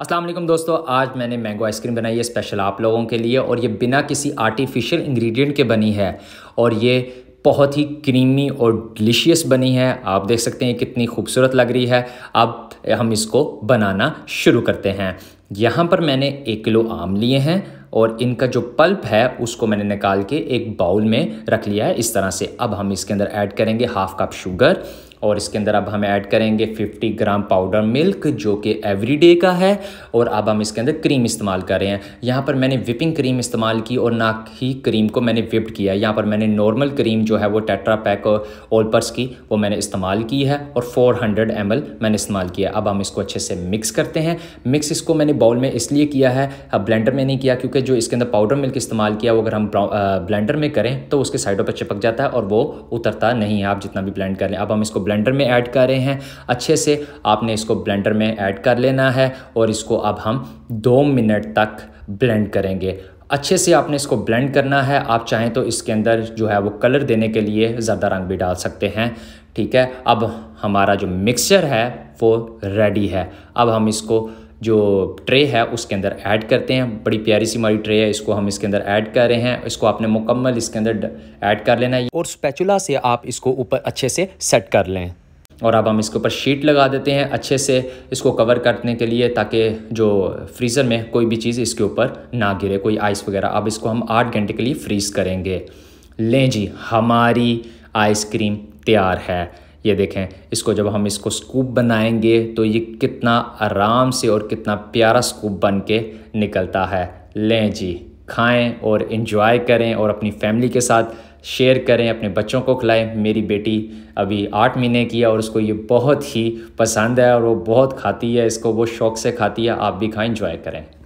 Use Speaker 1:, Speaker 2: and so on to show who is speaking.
Speaker 1: असलम दोस्तों आज मैंने मैंगो आइसक्रीम बनाई है स्पेशल आप लोगों के लिए और ये बिना किसी आर्टिफिशियल इंग्रेडिएंट के बनी है और ये बहुत ही क्रीमी और डिलीशियस बनी है आप देख सकते हैं कितनी खूबसूरत लग रही है अब हम इसको बनाना शुरू करते हैं यहाँ पर मैंने एक किलो आम लिए हैं और इनका जो पल्प है उसको मैंने निकाल के एक बाउल में रख लिया है इस तरह से अब हम इसके अंदर ऐड करेंगे हाफ कप शुगर और इसके अंदर अब हम ऐड करेंगे 50 ग्राम पाउडर मिल्क जो कि एवरीडे का है और अब हम इसके अंदर क्रीम इस्तेमाल कर रहे हैं यहाँ पर मैंने विपिंग क्रीम इस्तेमाल की और ना ही क्रीम को मैंने विप्ड किया यहाँ पर मैंने नॉर्मल क्रीम जो है वो टेट्रा पैक ओल्पर्स की वो मैंने इस्तेमाल की है और फोर हंड्रेड मैंने इस्तेमाल किया अब हम इसको अच्छे से मिक्स करते हैं मिक्स इसको मैंने बाउल में इसलिए किया है अब ब्लेंडर में नहीं किया क्योंकि जो इसके अंदर पाउडर मिल्क इस्तेमाल किया वो अगर हम ब्लेंडर में करें तो उसके साइडों पर चिपक जाता है और वो उतरता नहीं है आप जितना भी ब्लेंड कर लें अब हम इसको ब्लेंड ब्लेंडर में ऐड कर रहे हैं अच्छे से आपने इसको ब्लेंडर में ऐड कर लेना है और इसको अब हम दो मिनट तक ब्लेंड करेंगे अच्छे से आपने इसको ब्लेंड करना है आप चाहें तो इसके अंदर जो है वो कलर देने के लिए ज़्यादा रंग भी डाल सकते हैं ठीक है अब हमारा जो मिक्सचर है वो रेडी है अब हम इसको जो ट्रे है उसके अंदर ऐड करते हैं बड़ी प्यारी सी हमारी ट्रे है इसको हम इसके अंदर ऐड कर रहे हैं इसको आपने मुकम्मल इसके अंदर ऐड कर लेना है और स्पैचुला से आप इसको ऊपर अच्छे से सेट कर लें और अब हम इसके ऊपर शीट लगा देते हैं अच्छे से इसको कवर करने के लिए ताकि जो फ्रीज़र में कोई भी चीज़ इसके ऊपर ना गिरे कोई आइस वगैरह अब इसको हम आठ घंटे के लिए फ्रीज़ करेंगे लें जी हमारी आइसक्रीम तैयार है ये देखें इसको जब हम इसको स्कूप बनाएंगे तो ये कितना आराम से और कितना प्यारा स्कूप बन के निकलता है लें जी खाएं और इन्जॉय करें और अपनी फैमिली के साथ शेयर करें अपने बच्चों को खिलाएं मेरी बेटी अभी आठ महीने की है और उसको ये बहुत ही पसंद है और वो बहुत खाती है इसको वो शौक़ से खाती है आप भी खाएं इन्जॉय करें